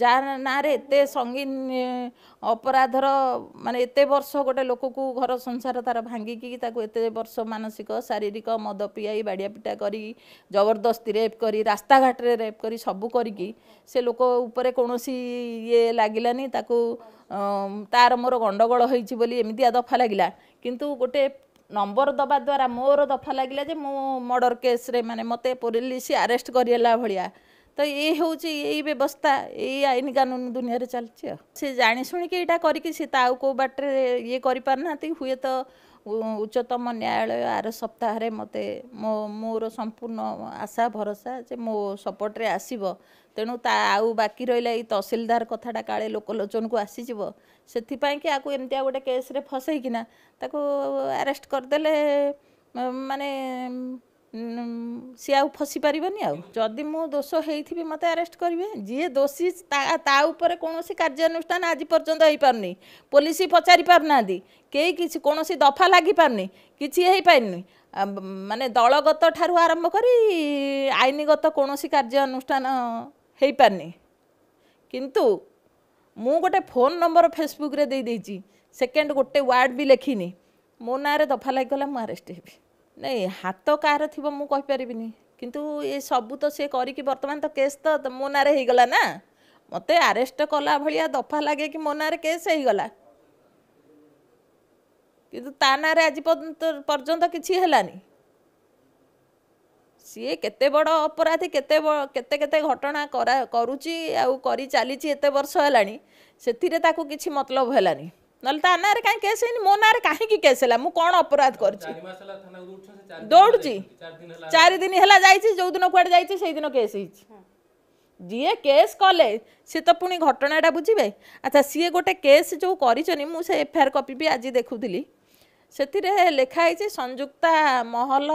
ଯାହା ନାଁରେ ଏତେ ସଙ୍ଗୀନ ଅପରାଧର ମାନେ ଏତେ ବର୍ଷ ଗୋଟେ ଲୋକକୁ ଘର ସଂସାର ତାର ଭାଙ୍ଗିକି ତାକୁ ଏତେ ବର୍ଷ ମାନସିକ ଶାରୀରିକ ମଦ ପିଆଇ ବାଡ଼ିଆ ପିଟା କରି ଜବରଦସ୍ତି ରେପ୍ କରି ରାସ୍ତାଘାଟରେ ରେପ୍ କରି ସବୁ କରିକି ସେ ଲୋକ ଉପରେ କୌଣସି ଇଏ ଲାଗିଲାନି ତାକୁ ତାର ମୋର ଗଣ୍ଡଗୋଳ ହେଇଛି ବୋଲି ଏମିତିଆ ଦଫା ଲାଗିଲା କିନ୍ତୁ ଗୋଟେ ନମ୍ବର ଦେବା ଦ୍ୱାରା ମୋର ଦଫା ଲାଗିଲା ଯେ ମୁଁ ମର୍ଡ଼ର କେସ୍ରେ ମାନେ ମୋତେ ପୋଲିସ ଆରେଷ୍ଟ କରିହେଲା ଭଳିଆ ତ ଏ ହେଉଛି ଏଇ ବ୍ୟବସ୍ଥା ଏଇ ଆଇନ କାନୁନ ଦୁନିଆରେ ଚାଲିଛି ଆଉ ସେ ଜାଣିଶୁଣିକି ଏଇଟା କରିକି ସେ ତା ଆଉ କେଉଁ ବାଟରେ ଇଏ କରିପାରୁନାହାନ୍ତି ହୁଏତ ଉଚ୍ଚତମ ନ୍ୟାୟାଳୟ ଆର ସପ୍ତାହରେ ମୋତେ ମୋ ମୋର ସମ୍ପୂର୍ଣ୍ଣ ଆଶା ଭରସା ଯେ ମୋ ସପୋର୍ଟରେ ଆସିବ ତେଣୁ ତା ଆଉ ବାକି ରହିଲା ଏଇ ତହସିଲଦାର କଥାଟା କାଳେ ଲୋକଲୋଚନକୁ ଆସିଯିବ ସେଥିପାଇଁକି ଆକୁ ଏମିତିଆ ଗୋଟେ କେସ୍ରେ ଫସେଇକିନା ତାକୁ ଆରେଷ୍ଟ କରିଦେଲେ ମାନେ সি আউ ফসি পারিবনি আউ যদি মু দোষ হয়েছি মতো আরেস্ট করবে যিয়ে দোষী তা উপরে কোণী কার্যানুষ্ঠান আজ পর্যন্ত হয়েপারুনি পুলিশ পচারি পারু না কে কিছু কোণী দফা লাগিপারুনি কিছু হয়েপারুনি মানে দলগত ঠারু আরম্ভ করে আইনগত কোণী কার্যানুষ্ঠান হয়েপারনি কিন্তু মু গোটে ফোন নম্বর ফেসবুকরে দিয়ে দিয়েছি সেকেন্ড গোটে ওয়ার্ড বি লেখিনি মো নাঁরে দফা লাগিগলা মু আরেস্ট হেবি ନାଇଁ ହାତ କାହାର ଥିବ ମୁଁ କହିପାରିବିନି କିନ୍ତୁ ଏ ସବୁ ତ ସେ କରିକି ବର୍ତ୍ତମାନ ତ କେସ୍ ତ ମୋ ନାଁରେ ହେଇଗଲା ନା ମୋତେ ଆରେଷ୍ଟ କଲା ଭଳିଆ ଦଫା ଲାଗେ କି ମୋ ନାଁରେ କେସ୍ ହେଇଗଲା କିନ୍ତୁ ତା ନାଁରେ ଆଜି ପର୍ଯ୍ୟନ୍ତ କିଛି ହେଲାନି ସିଏ କେତେ ବଡ଼ ଅପରାଧୀ କେତେ କେତେ କେତେ ଘଟଣା କରା କରୁଛି ଆଉ କରି ଚାଲିଛି ଏତେ ବର୍ଷ ହେଲାଣି ସେଥିରେ ତାକୁ କିଛି ମତଲବ ହେଲାନି ନହେଲେ ତା ନାଁରେ କାହିଁ କେସ୍ ହେଇନି ମୋ ନାଁରେ କାହିଁକି କେସ୍ ହେଲା ମୁଁ କ'ଣ ଅପରାଧ କରିଛି ଦୌଡ଼ୁଛି ଚାରି ଦିନ ହେଲା ଯାଇଛି ଯେଉଁଦିନ କୁଆଡ଼େ ଯାଇଛି ସେଇଦିନ କେସ୍ ହେଇଛି ଯିଏ କେସ୍ କଲେ ସିଏ ତ ପୁଣି ଘଟଣାଟା ବୁଝିବେ ଆଚ୍ଛା ସିଏ ଗୋଟେ କେସ୍ ଯେଉଁ କରିଛନ୍ତି ମୁଁ ସେ ଏଫଆଇଆର୍ କପି ବି ଆଜି ଦେଖୁଥିଲି ସେଥିରେ ଲେଖା ହେଇଛି ସଂଯୁକ୍ତା ମହଲ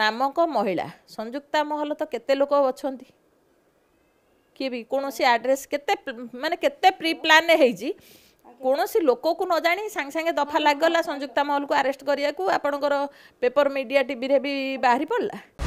ନାମକ ମହିଳା ସଂଯୁକ୍ତା ମହଲ ତ କେତେ ଲୋକ ଅଛନ୍ତି କିଏ ବି କୌଣସି ଆଡ୍ରେସ୍ କେତେ ମାନେ କେତେ ପ୍ରି ପ୍ଲାନ୍ରେ ହେଇଛି कमणस लोक नजाने साङेसँगै दफा लाग संयुक्त महलु आरस्ट गरेको आपनको पेपर मिडिया टी भी बाहरी पर्ला